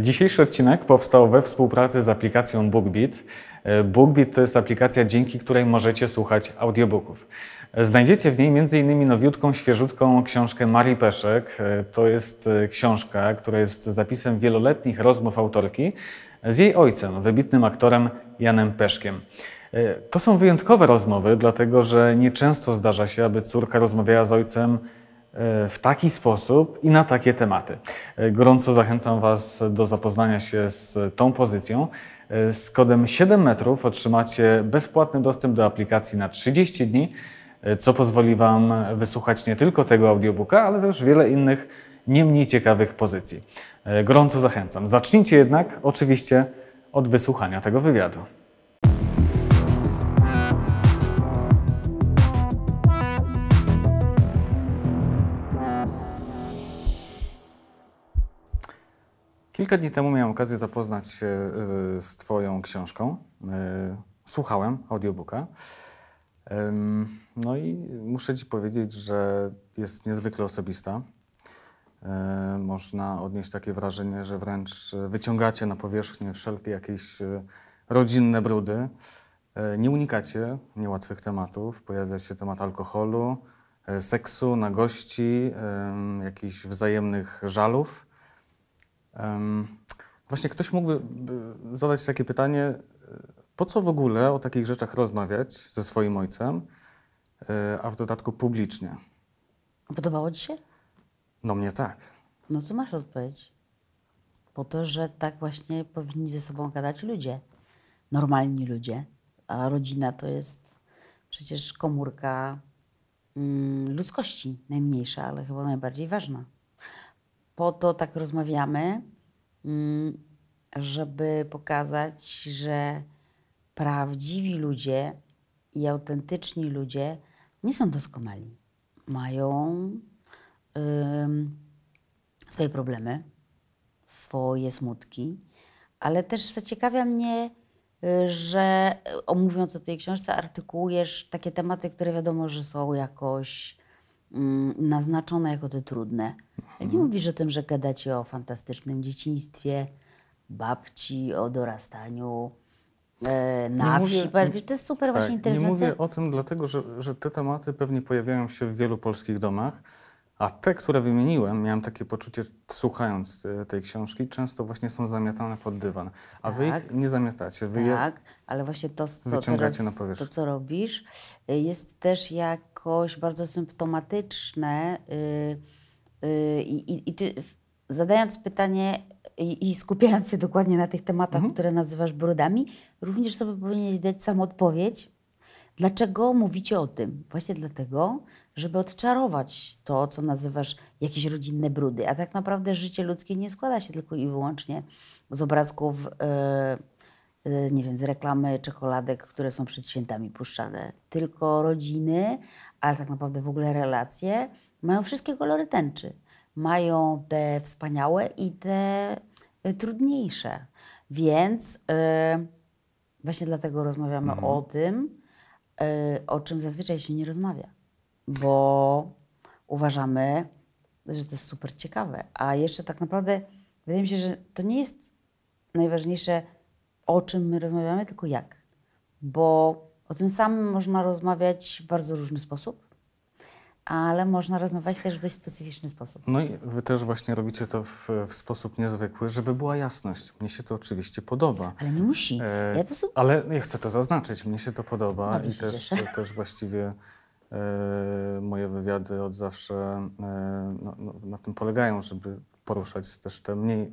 Dzisiejszy odcinek powstał we współpracy z aplikacją BookBeat. BookBeat to jest aplikacja, dzięki której możecie słuchać audiobooków. Znajdziecie w niej m.in. nowiutką, świeżutką książkę Marii Peszek. To jest e, książka, która jest zapisem wieloletnich rozmów autorki z jej ojcem, wybitnym aktorem Janem Peszkiem. E, to są wyjątkowe rozmowy, dlatego że nieczęsto zdarza się, aby córka rozmawiała z ojcem E, w taki sposób i na takie tematy. E, gorąco zachęcam Was do zapoznania się z tą pozycją. E, z kodem 7 metrów otrzymacie bezpłatny dostęp do aplikacji na 30 dni, co pozwoli Wam wysłuchać nie tylko tego audiobooka, ale też wiele innych nie mniej ciekawych pozycji. Gorąco zachęcam. Zacznijcie jednak oczywiście od wysłuchania tego wywiadu. Kilka dni temu miałem okazję zapoznać się y, z Twoją książką. Y, słuchałem audiobooka. No i muszę Ci powiedzieć, że jest niezwykle osobista. Y, można odnieść takie wrażenie, że wręcz wyciągacie na powierzchnię wszelkie jakieś rodzinne brudy. Nie unikacie niełatwych tematów. Pojawia się temat alkoholu, seksu, nagości, jakichś wzajemnych żalów. Właśnie ktoś mógłby zadać takie pytanie, e, po co w ogóle o takich rzeczach rozmawiać ze swoim ojcem, e, a w dodatku publicznie? Podobało ci się? No mnie tak. No to masz odpowiedź. Po to, że tak właśnie powinni ze sobą gadać ludzie. Normalni ludzie. A rodzina to jest przecież komórka mm, ludzkości najmniejsza, ale chyba najbardziej ważna po to tak rozmawiamy, mm, żeby pokazać, że prawdziwi ludzie i autentyczni ludzie nie są doskonali. Mają ym, swoje problemy, swoje smutki, ale też zaciekawia mnie, y, że y, mówiąc o tej książce, artykułujesz takie tematy, które wiadomo, że są jakoś Mm, naznaczone jako te trudne. Nie mhm. mówisz o tym, że gadacie o fantastycznym dzieciństwie, babci, o dorastaniu e, na nie wsi. Mówię, to jest super tak, właśnie interesujące. Nie mówię o tym dlatego, że, że te tematy pewnie pojawiają się w wielu polskich domach a te, które wymieniłem, miałem takie poczucie, słuchając e, tej książki, często właśnie są zamiatane pod dywan. A tak, wy ich tak. nie zamiatacie. Wy tak, ale właśnie to, co teraz, to, co robisz, e, jest też jakoś bardzo symptomatyczne. Y, y, I, i ty, zadając pytanie i, i, skupiając się dokładnie na tych tematach, mhm. które nazywasz brudami, również sobie powinieneś dać sam odpowiedź, Dlaczego mówicie o tym? Właśnie dlatego, żeby odczarować to, co nazywasz jakieś rodzinne brudy. A tak naprawdę życie ludzkie nie składa się tylko i wyłącznie z obrazków, yy, yy, nie wiem, z reklamy czekoladek, które są przed świętami puszczane. Tylko rodziny, ale tak naprawdę w ogóle relacje mają wszystkie kolory tęczy. Mają te wspaniałe i te e, trudniejsze. Więc yy, właśnie dlatego rozmawiamy mhm. o tym, o czym zazwyczaj się nie rozmawia bo uważamy, że to jest super ciekawe. A jeszcze tak naprawdę wydaje mi się, że to nie jest najważniejsze, o czym my rozmawiamy, tylko jak. Bo o tym samym można rozmawiać w bardzo różny sposób, ale można rozmawiać też w dość specyficzny sposób. No i wy też właśnie robicie to w, w sposób niezwykły, żeby była jasność. Mnie się to oczywiście podoba. Ale nie musi. E, ja prostu... Ale ja chcę to zaznaczyć, mnie się to podoba i też, też właściwie E, moje wywiady od zawsze e, no, no, na tym polegają, żeby poruszać też te mniej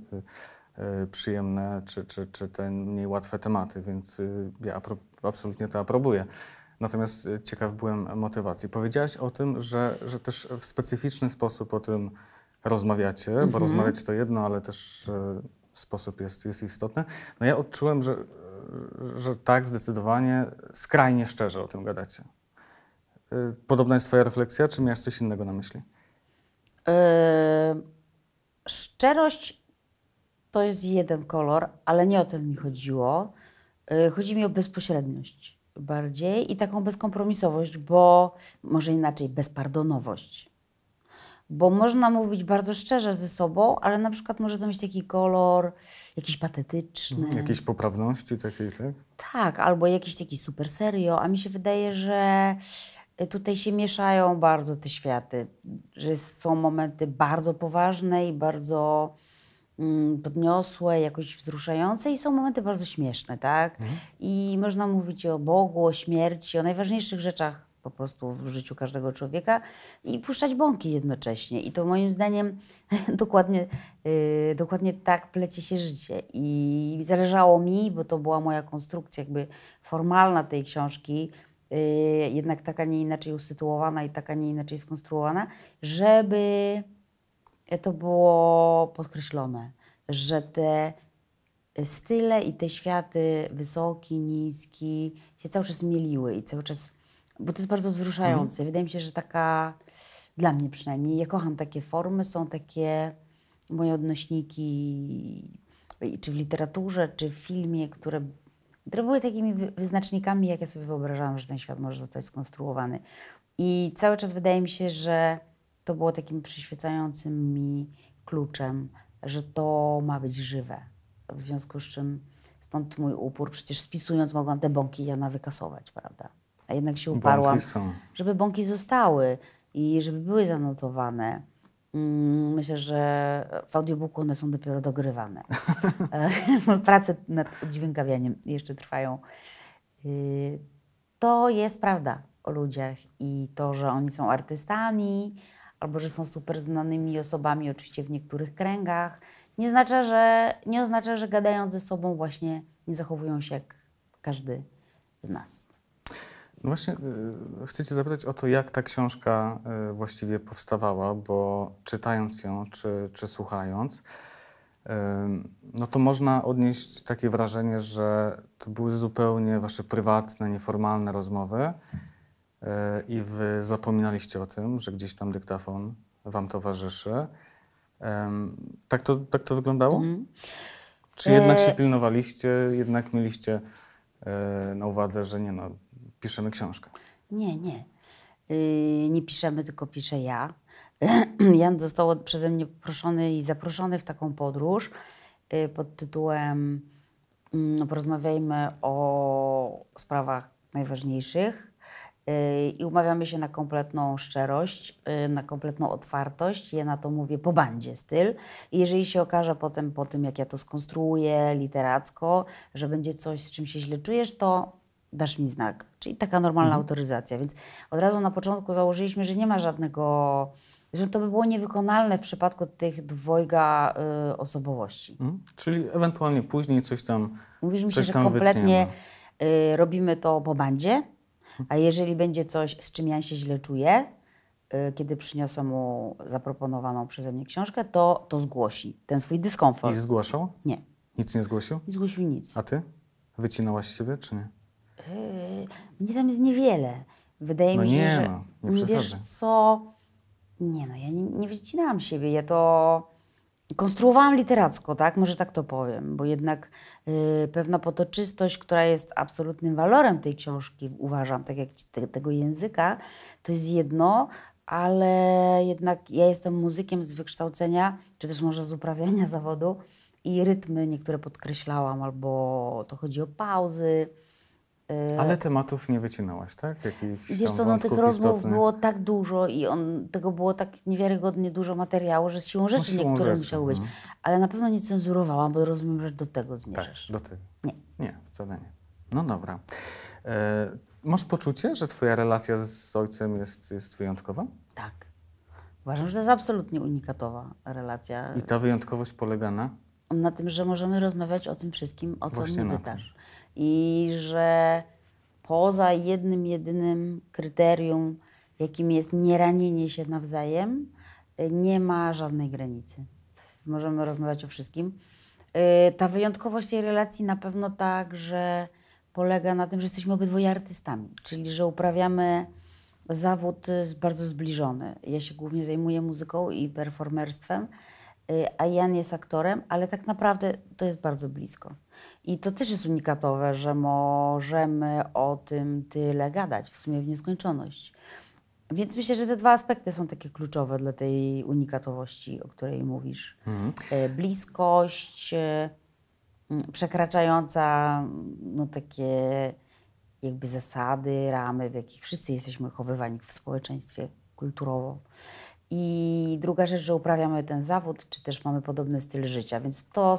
e, przyjemne czy, czy, czy te mniej łatwe tematy, więc y, ja absolutnie to aprobuję. Natomiast y, ciekaw byłem motywacji. Powiedziałaś o tym, że, że też w specyficzny sposób o tym rozmawiacie, bo mhm. rozmawiać to jedno, ale też y, sposób jest, jest istotny. No ja odczułem, że, że tak zdecydowanie skrajnie szczerze o tym gadacie. Y, podobna jest Twoja refleksja, czy miałeś coś innego na myśli? Yy, szczerość to jest jeden kolor, ale nie o ten mi chodziło. Yy, chodzi mi o bezpośredniość bardziej i taką bezkompromisowość, bo może inaczej, bezpardonowość. Bo można mówić bardzo szczerze ze sobą, ale na przykład może to mieć taki kolor jakiś patetyczny. Mhm, jakiejś poprawności takiej, tak? Tak, albo jakiś taki super serio, a mi się wydaje, że Y, tutaj się mieszają bardzo te światy, że są momenty bardzo poważne i bardzo mm, podniosłe, jakoś wzruszające i są momenty bardzo śmieszne, tak? Mhm. I można mówić o Bogu, o śmierci, o najważniejszych rzeczach po prostu w życiu każdego człowieka i puszczać bąki jednocześnie. I to moim zdaniem dokładnie, yy, dokładnie tak plecie się życie. I zależało mi, bo to była moja konstrukcja jakby formalna tej książki, Y, jednak taka nie inaczej usytuowana i taka nie inaczej skonstruowana, żeby to było podkreślone, że te style i te światy wysoki, niski się cały czas mieliły i cały czas, bo to jest bardzo wzruszające. Mhm. Wydaje mi się, że taka, dla mnie przynajmniej, ja kocham takie formy, są takie moje odnośniki, czy w literaturze, czy w filmie, które które były takimi wyznacznikami, jak ja sobie wyobrażałam, że ten świat może zostać skonstruowany. I cały czas wydaje mi się, że to było takim przyświecającym mi kluczem, że to ma być żywe. W związku z czym stąd mój upór. Przecież spisując mogłam te bąki Jana wykasować, prawda? A jednak się uparłam, żeby bąki zostały i żeby były zanotowane. Mm, myślę, że w audiobooku one są dopiero dogrywane. Prace nad dźwiękawianiem jeszcze trwają. Y, to jest prawda o ludziach i to, że oni są artystami albo że są super znanymi osobami, oczywiście w niektórych kręgach, nie, znaczy, że, nie oznacza, że gadając ze sobą właśnie nie zachowują się jak każdy z nas. Właśnie e, chcę Cię zapytać o to, jak ta książka e, właściwie powstawała, bo czytając ją czy, czy słuchając, e, no to można odnieść takie wrażenie, że to były zupełnie Wasze prywatne, nieformalne rozmowy i Wy zapominaliście o tym, że gdzieś tam dyktafon Wam towarzyszy. Tak to, tak to wyglądało? Mhm. Czy jednak się pilnowaliście, jednak mieliście na uwadze, że nie no, piszemy książkę. Nie, nie. Yy, nie piszemy, tylko piszę ja. Jan został przeze mnie proszony i zaproszony w taką podróż yy, pod tytułem yy, Porozmawiajmy o sprawach najważniejszych y, i umawiamy się na kompletną szczerość, y, na kompletną otwartość. Ja na to mówię po bandzie styl. I jeżeli się okaże potem po tym, jak ja to skonstruuję literacko, że będzie coś, z czym się źle czujesz, to dasz mi znak. Czyli taka normalna mhm. autoryzacja. Więc od razu na początku założyliśmy, że nie ma żadnego. że to by było niewykonalne w przypadku tych dwojga y, osobowości. Mhm. Czyli ewentualnie później coś tam. Mówisz mi się, że kompletnie y, robimy to po bandzie, a jeżeli będzie coś, z czym ja się źle czuję, y, kiedy przyniosę mu zaproponowaną przeze mnie książkę, to, to zgłosi ten swój dyskomfort. I zgłaszał? Nie. Nic nie zgłosił? Nie zgłosił nic. A ty? Wycinałaś siebie, czy nie? Yy, mnie tam jest niewiele. Wydaje no mi się, nie, że no, nie wiesz co... Nie no, ja nie, nie wycinałam siebie, ja to konstruowałam literacko, tak? Może tak to powiem, bo jednak yy, pewna potoczystość, która jest absolutnym walorem tej książki, uważam, tak jak te, tego języka, to jest jedno, ale jednak ja jestem muzykiem z wykształcenia, czy też może z uprawiania zawodu i rytmy niektóre podkreślałam, albo to chodzi o pauzy, Y, Ale tematów nie wycinałaś, tak? Jakichś Wiesz co, no tych rozmów istotnych. było tak dużo i on, tego było tak niewiarygodnie dużo materiału, że z siłą rzeczy no, siłą rzeczy, być. Ale na pewno nie cenzurowałam, bo rozumiem, że do tego zmierzasz. Tak, do tego. Nie. Nie, wcale nie. No dobra. E, masz poczucie, że twoja relacja z ojcem jest, jest wyjątkowa? Tak. Uważam, że to jest absolutnie unikatowa relacja. I ta wyjątkowość polega na? Na tym, że możemy rozmawiać o tym wszystkim, o co Właśnie mnie pytasz. Tym i że poza jednym, jedynym kryterium, jakim jest nieranienie się nawzajem, y, nie ma żadnej granicy. Możemy rozmawiać o wszystkim. Y, ta wyjątkowość tej relacji na pewno także polega na tym, że jesteśmy obydwoje artystami, czyli że uprawiamy zawód y, bardzo zbliżony. Ja się głównie zajmuję muzyką i performerstwem. Y, a Jan jest aktorem, ale tak naprawdę to jest bardzo blisko. I to też jest unikatowe, że możemy o tym tyle gadać, w sumie w nieskończoność. Więc myślę, że te dwa aspekty są takie kluczowe dla tej unikatowości, o której mówisz. Mhm. Y, bliskość y, mm, przekraczająca mm, no, takie jakby zasady, ramy, w jakich wszyscy jesteśmy chowywani w społeczeństwie kulturowo. I druga rzecz, że uprawiamy ten zawód, czy też mamy podobny styl życia, więc to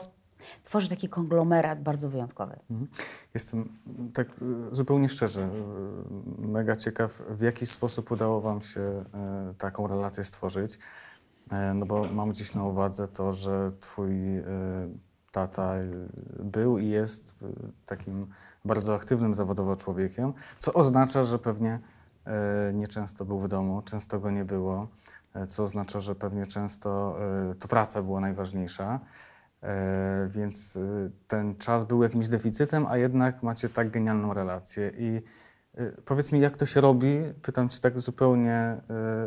tworzy taki konglomerat bardzo wyjątkowy. Mhm. Jestem mm, tak y, zupełnie szczerze, y, mega ciekaw, w jaki sposób udało Wam się y, taką relację stworzyć. E, no bo mam gdzieś na uwadze to, że Twój tata był i jest takim bardzo aktywnym zawodowo człowiekiem, co oznacza, że pewnie e, nieczęsto był w domu, często go nie było co oznacza, że pewnie często e, to praca była najważniejsza. E, więc e, ten czas był jakimś deficytem, a jednak macie tak genialną relację. I powiedz mi, jak to się robi? Pytam cię tak zupełnie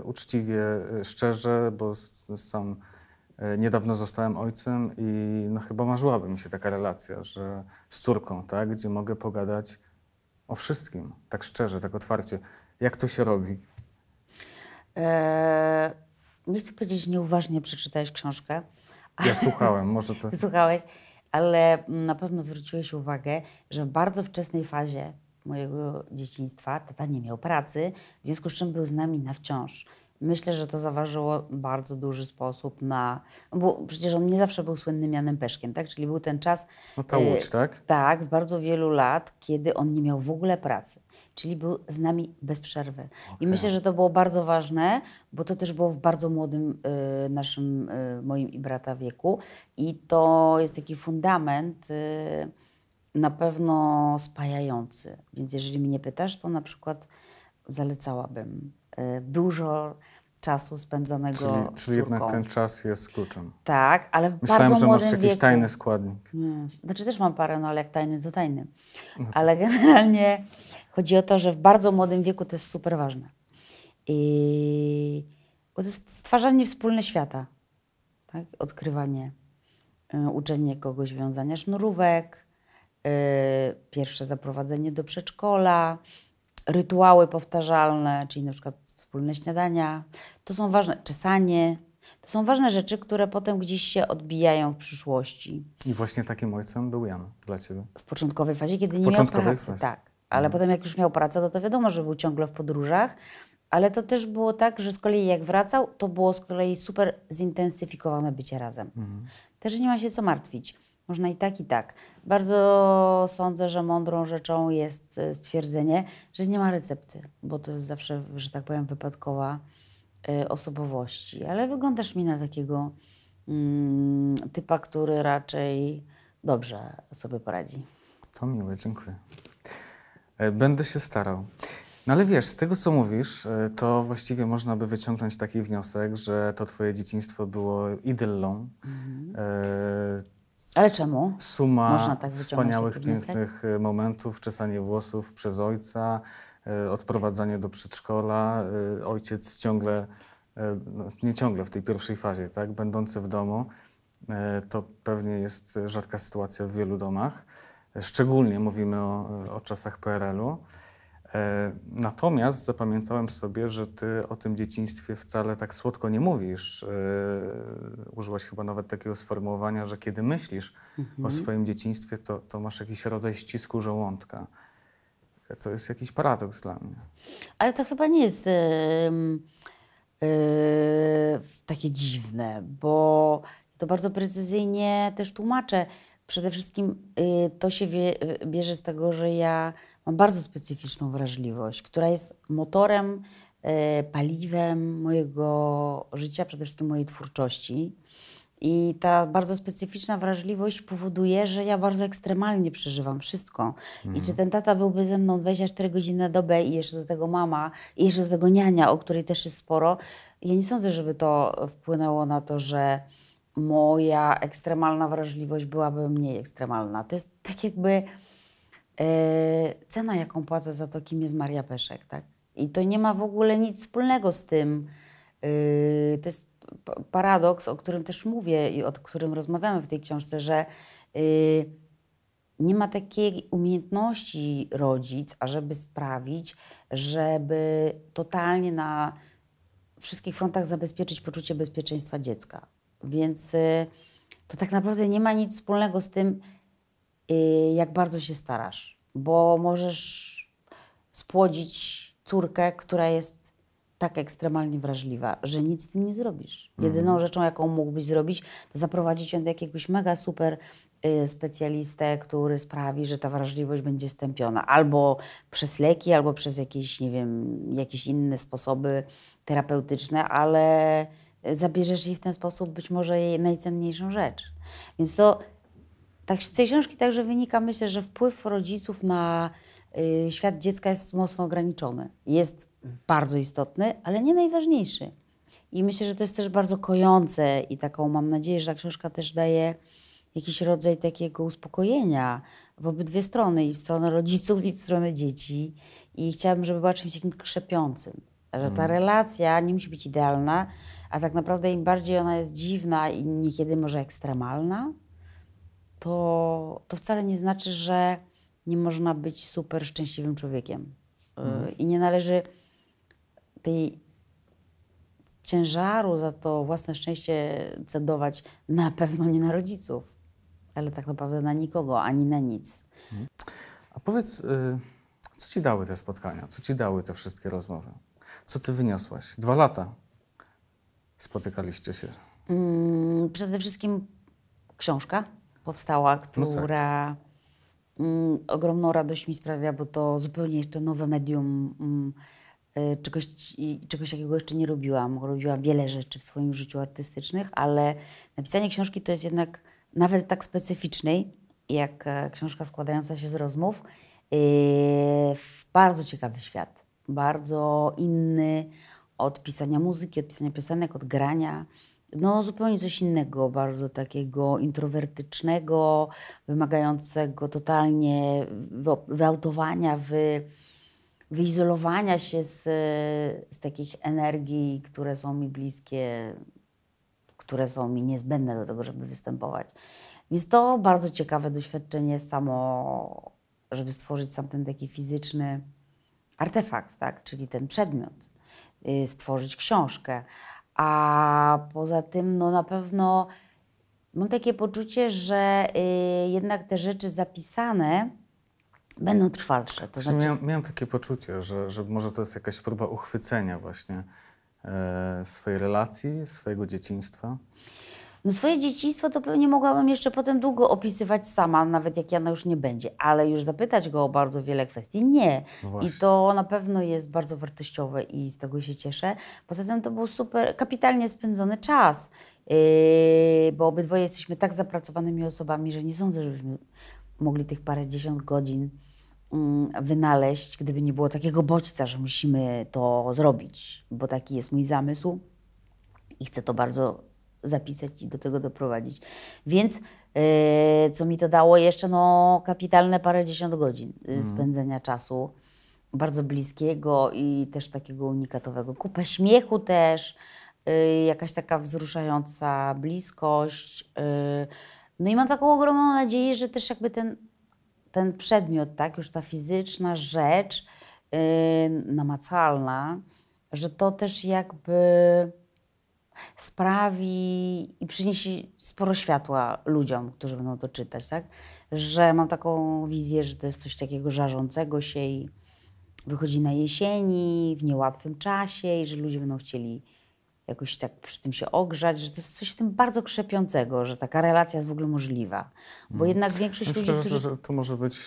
uczciwie, szczerze, bo sam niedawno zostałem ojcem i no chyba marzyłaby mi się taka relacja, że z córką, tak, gdzie mogę pogadać o wszystkim, tak szczerze, tak otwarcie. Jak to się robi? Eee, nie chcę powiedzieć, nieuważnie przeczytałeś książkę. Ja słuchałem, może to. Słuchałeś, ale na pewno zwróciłeś uwagę, że w bardzo wczesnej fazie mojego dzieciństwa tata nie miał pracy, w związku z czym był z nami na wciąż. Myślę, że to zaważyło bardzo duży sposób na. Bo przecież on nie zawsze był słynnym Janem Peszkiem, tak? Czyli był ten czas. No ta y, łódź, tak? Tak, bardzo wielu lat, kiedy on nie miał w ogóle pracy. Czyli był z nami bez przerwy. Okay. I myślę, że to było bardzo ważne, bo to też było w bardzo młodym y, naszym, y, moim i brata wieku. I to jest taki fundament. Y, na pewno spajający. Więc jeżeli mnie pytasz, to na przykład zalecałabym Y, dużo czasu spędzanego czyli, z Czyli jednak ten czas jest kluczem. Tak, ale w Myślałem, bardzo że masz jakiś tajny składnik. Nie. Znaczy też mam parę, no ale jak tajny, to tajny. No tak. Ale generalnie chodzi o to, że w bardzo młodym wieku to jest super ważne. I to jest stwarzanie wspólne świata. Tak? Odkrywanie, y, uczenie kogoś wiązania sznurówek, y, pierwsze zaprowadzenie do przedszkola, rytuały powtarzalne, czyli na przykład wspólne śniadania. To są ważne, czesanie. To są ważne rzeczy, które potem gdzieś się odbijają w przyszłości. I właśnie takim ojcem był Jan dla ciebie. W początkowej fazie, kiedy w nie miał pracy, fazie. tak. Ale mhm. potem jak już miał pracę, to, to wiadomo, że był ciągle w podróżach. Ale to też było tak, że z kolei jak wracał, to było z kolei super zintensyfikowane bycie razem. Mhm. Też nie ma się co martwić można i tak, i tak. Bardzo sądzę, że mądrą rzeczą jest e, stwierdzenie, że nie ma recepty, bo to jest zawsze, że tak powiem, wypadkowa e, osobowości. Ale wyglądasz mi na takiego mm, typa, który raczej dobrze sobie poradzi. To miłe, dziękuję. E, będę się starał. No ale wiesz, z tego co mówisz, to właściwie można by wyciągnąć taki wniosek, że to twoje dzieciństwo było idyllą. Mhm. Ale czemu? Suma tak wspaniałych, pięknych y, momentów, czesanie włosów przez ojca, y, odprowadzanie do przedszkola. Y, ojciec ciągle, no, nie ciągle w tej pierwszej fazie, tak, będący w domu. To pewnie jest rzadka sytuacja w wielu domach. Szczególnie mówimy o, o czasach PRL-u. E, natomiast zapamiętałem sobie, że ty o tym dzieciństwie wcale tak słodko nie mówisz. E, użyłaś chyba nawet takiego sformułowania, że kiedy myślisz mhm. o swoim dzieciństwie, to, to masz jakiś rodzaj ścisku żołądka. E, to jest jakiś paradoks dla mnie. Ale to chyba nie jest yy, yy, takie dziwne, bo to bardzo precyzyjnie też tłumaczę. Przede wszystkim y, to się y, bierze z tego, że ja mam bardzo specyficzną wrażliwość, która jest motorem, y, paliwem mojego życia, przede wszystkim mojej twórczości. I ta bardzo specyficzna wrażliwość powoduje, że ja bardzo ekstremalnie przeżywam wszystko. Mhm. I czy mhm. ten tata byłby ze mną 24 godziny na dobę i jeszcze do tego mama, i jeszcze do tego niania, o której też jest sporo, ja nie sądzę, żeby to wpłynęło na to, że moja ekstremalna wrażliwość byłaby mniej ekstremalna. To jest tak jakby e, cena, jaką płacę za to, kim jest Maria Peszek, tak? I to nie ma w ogóle nic wspólnego z tym. E, to jest paradoks, o którym też mówię i o którym rozmawiamy w tej książce, że e, nie ma takiej umiejętności rodzic, ażeby sprawić, żeby totalnie na wszystkich frontach zabezpieczyć poczucie bezpieczeństwa dziecka. Więc y, to tak naprawdę nie ma nic wspólnego z tym, y, jak bardzo się starasz, bo możesz spłodzić córkę, która jest tak ekstremalnie wrażliwa, że nic z tym nie zrobisz. Jedyną mhm. rzeczą, jaką mógłbyś zrobić, to zaprowadzić ją do jakiegoś mega super y, specjalistę, który sprawi, że ta wrażliwość będzie stępiona. Albo przez leki, albo przez jakieś, nie wiem, jakieś inne sposoby terapeutyczne, ale zabierzesz jej w ten sposób być może jej najcenniejszą rzecz. Więc to tak, z tej książki także wynika, myślę, że wpływ rodziców na y, świat dziecka jest mocno ograniczony. Jest bardzo istotny, ale nie najważniejszy. I myślę, że to jest też bardzo kojące i taką mam nadzieję, że ta książka też daje jakiś rodzaj takiego uspokojenia w obydwie strony, i w stronę rodziców, i w stronę dzieci. I chciałabym, żeby była czymś takim krzepiącym że ta mm. relacja nie musi być idealna, a tak naprawdę im bardziej ona jest dziwna i niekiedy może ekstremalna, to, to wcale nie znaczy, że nie można być super szczęśliwym człowiekiem. Y, mhm. I nie należy tej ciężaru za to własne szczęście cedować na pewno nie na rodziców, ale tak naprawdę na nikogo, ani na nic. Mhm. A powiedz, y, co ci dały te spotkania, co ci dały te wszystkie rozmowy? Co ty wyniosłaś? Dwa lata spotykaliście się. Mm, przede wszystkim książka powstała, która no tak. mm, ogromną radość mi sprawia, bo to zupełnie jeszcze nowe medium. Mm, y, czegoś, czegoś takiego jeszcze nie robiłam. Robiłam wiele rzeczy w swoim życiu artystycznych, ale napisanie książki to jest jednak nawet tak specyficznej, jak e, książka składająca się z rozmów, y, w bardzo ciekawy świat bardzo inny od pisania muzyki, od pisania piosenek, od grania. No, zupełnie coś innego, bardzo takiego introwertycznego, wymagającego totalnie wyautowania, wy, wyizolowania się z, z takich energii, które są mi bliskie, które są mi niezbędne do tego, żeby występować. Więc to bardzo ciekawe doświadczenie samo, żeby stworzyć sam ten taki fizyczny, artefakt, tak? czyli ten przedmiot, y, stworzyć książkę. A poza tym, no na pewno mam takie poczucie, że y, jednak te rzeczy zapisane będą trwalsze. To znaczy... miałem, miałem takie poczucie, że, że może to jest jakaś próba uchwycenia właśnie e, swojej relacji, swojego dzieciństwa. No swoje dzieciństwo to pewnie mogłabym jeszcze potem długo opisywać sama, nawet jak Jana już nie będzie, ale już zapytać go o bardzo wiele kwestii nie. No I to na pewno jest bardzo wartościowe i z tego się cieszę. Poza tym to był super, kapitalnie spędzony czas, yy, bo obydwoje jesteśmy tak zapracowanymi osobami, że nie sądzę, żebyśmy mogli tych parędziesiąt godzin mm, wynaleźć, gdyby nie było takiego bodźca, że musimy to zrobić, bo taki jest mój zamysł i chcę to bardzo zapisać i do tego doprowadzić. Więc yy, co mi to dało jeszcze? No, kapitalne dziesiąt godzin mm. spędzenia czasu, bardzo bliskiego i też takiego unikatowego. Kupę śmiechu też, yy, jakaś taka wzruszająca bliskość. Yy. No i mam taką ogromną nadzieję, że też jakby ten, ten przedmiot, tak, już ta fizyczna rzecz namacalna, że to też jakby sprawi i przyniesie sporo światła ludziom, którzy będą to czytać, tak? Że mam taką wizję, że to jest coś takiego żarzącego się i wychodzi na jesieni, w niełatwym czasie i że ludzie będą chcieli jakoś tak przy tym się ogrzać, że to jest coś w tym bardzo krzepiącego, że taka relacja jest w ogóle możliwa. Bo mm. jednak większość Myślę, ludzi, którzy... że to może być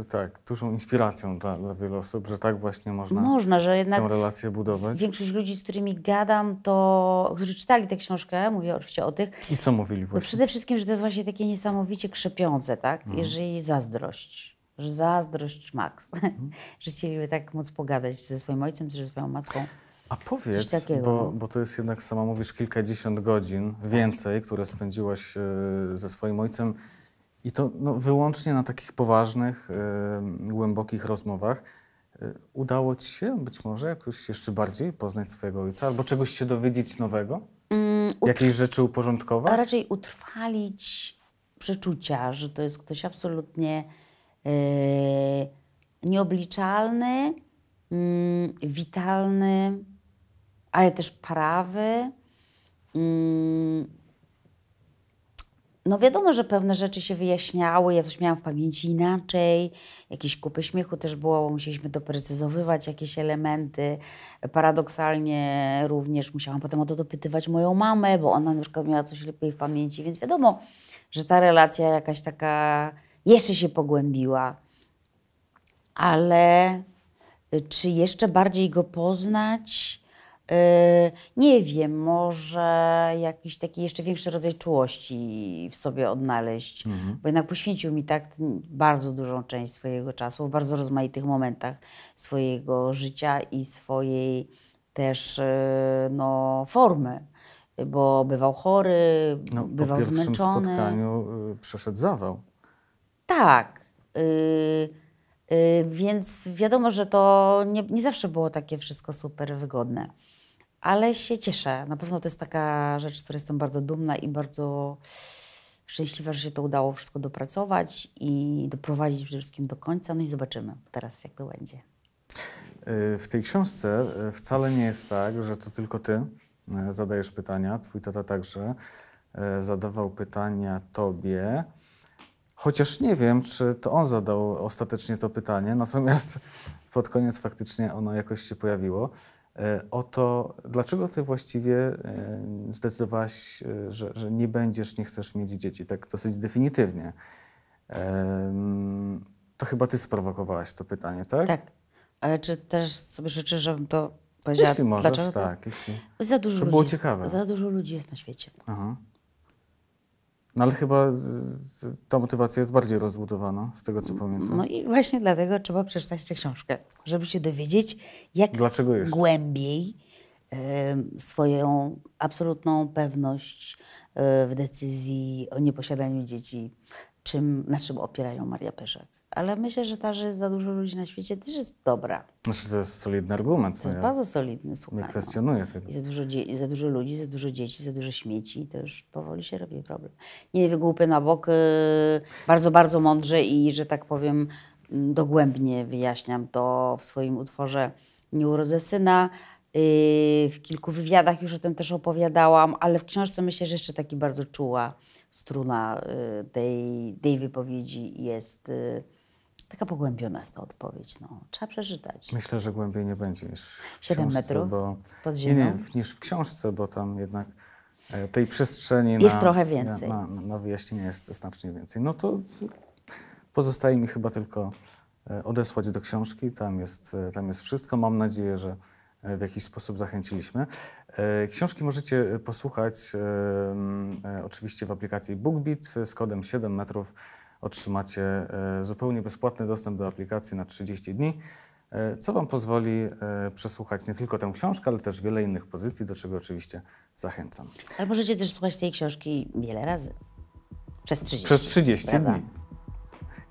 e, tak, dużą inspiracją dla, dla wielu osób, że tak właśnie można, można że jednak tę relację budować. Większość ludzi, z którymi gadam, to którzy czytali tę książkę, mówię oczywiście o tych. I co mówili właśnie? No przede wszystkim, że to jest właśnie takie niesamowicie krzepiące, tak? Mhm. Jeżeli zazdrość że zazdrość Max, mhm. że chcieliby tak móc pogadać ze swoim ojcem czy ze swoją matką. A powiedz, bo, no. bo, to jest jednak, sama mówisz, kilkadziesiąt godzin więcej, które spędziłaś e, ze swoim ojcem i to no, wyłącznie na takich poważnych, e, głębokich rozmowach. E, udało ci się być może jakoś jeszcze bardziej poznać swojego ojca albo czegoś się dowiedzieć nowego? Mm, Jakieś rzeczy uporządkować? A raczej utrwalić przeczucia, że to jest ktoś absolutnie nieobliczalny, mm, witalny, ale też prawy. Mm, no wiadomo, że pewne rzeczy się wyjaśniały, ja coś miałam w pamięci inaczej, jakieś kupy śmiechu też było, musieliśmy doprecyzowywać jakieś elementy. Paradoksalnie również musiałam potem o to dopytywać moją mamę, bo ona na przykład miała coś lepiej w pamięci, więc wiadomo, że ta relacja jakaś taka jeszcze się pogłębiła. Ale y, czy jeszcze bardziej go poznać? Yy, nie wiem, może jakiś taki jeszcze większy rodzaj czułości w sobie odnaleźć, mhm. bo jednak poświęcił mi tak bardzo dużą część swojego czasu w bardzo rozmaitych momentach swojego życia i swojej też yy, no, formy. Bo bywał chory, no, bywał zmęczony. Po pierwszym zmęczony. spotkaniu y, przeszedł zawał. Tak. Y Yy, więc wiadomo, że to nie, nie, zawsze było takie wszystko super wygodne ale się cieszę. Na pewno to jest taka rzecz, z której jestem bardzo dumna i bardzo szczęśliwa, że się to udało wszystko dopracować i doprowadzić przede wszystkim do końca. No i zobaczymy teraz, jak to będzie. Y, w tej książce y, wcale nie jest tak, że to tylko ty y, zadajesz pytania. Twój tata także zadawał pytania tobie. Chociaż nie wiem, czy to on zadał ostatecznie to pytanie, natomiast pod koniec faktycznie ono jakoś się pojawiło. E, o to, dlaczego ty właściwie e, zdecydowałaś, e, że, że nie będziesz, nie chcesz mieć dzieci, tak dosyć definitywnie. To chyba ty sprowokowałaś to pytanie, tak? Tak. Ale czy też sobie życzę, żebym to powiedziała? Jeśli możesz, dlaczego tak. tak? Jeśli... Za dużo to ludzi było ciekawe. Jest, za dużo ludzi jest na świecie. Aha. No ale chyba ta motywacja jest bardziej rozbudowana, z tego co pamiętam. No i właśnie dlatego trzeba przeczytać tę książkę, żeby się dowiedzieć, jak głębiej y, swoją absolutną pewność y, w decyzji o nieposiadaniu dzieci, czym, na czym opierają Maria Peszek ale myślę, że ta, że jest za dużo ludzi na świecie, też jest dobra. Znaczy, to jest solidny argument. To jest ja bardzo solidny, słuchaj. Nie no. kwestionuję tego. I za, dużo za dużo ludzi, za dużo dzieci, za dużo śmieci, to już powoli się robi problem. Nie wygłupy na bok, y, bardzo, bardzo mądrze i, że tak powiem, mm, dogłębnie wyjaśniam to w swoim utworze Nie urodzę syna, y, w kilku wywiadach już o tym też opowiadałam, ale w książce myślę, że jeszcze taki bardzo czuła struna y, tej, tej wypowiedzi jest. Taka pogłębiona jest ta odpowiedź. No, trzeba przeczytać. Myślę, że głębiej nie będzie niż w 7 książce, metrów bo, pod ziemią? Nie, nie, niż w książce, bo tam jednak e, tej przestrzeni jest na, trochę więcej. Na, na, wyjaśnienie jest znacznie więcej. No to pozostaje mi chyba tylko e, odesłać do książki. Tam jest, e, tam jest wszystko. Mam nadzieję, że w jakiś sposób zachęciliśmy. Książki możecie posłuchać oczywiście w aplikacji BookBeat z kodem 7 metrów otrzymacie e, zupełnie bezpłatny dostęp do aplikacji na 30 dni, e, co Wam pozwoli e, przesłuchać nie tylko tę książkę, ale też wiele innych pozycji, do czego oczywiście zachęcam. Ale możecie też słuchać tej książki wiele razy. Przez 30, Przez 30 dni.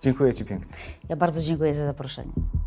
Dziękuję Ci pięknie. Ja bardzo dziękuję za zaproszenie.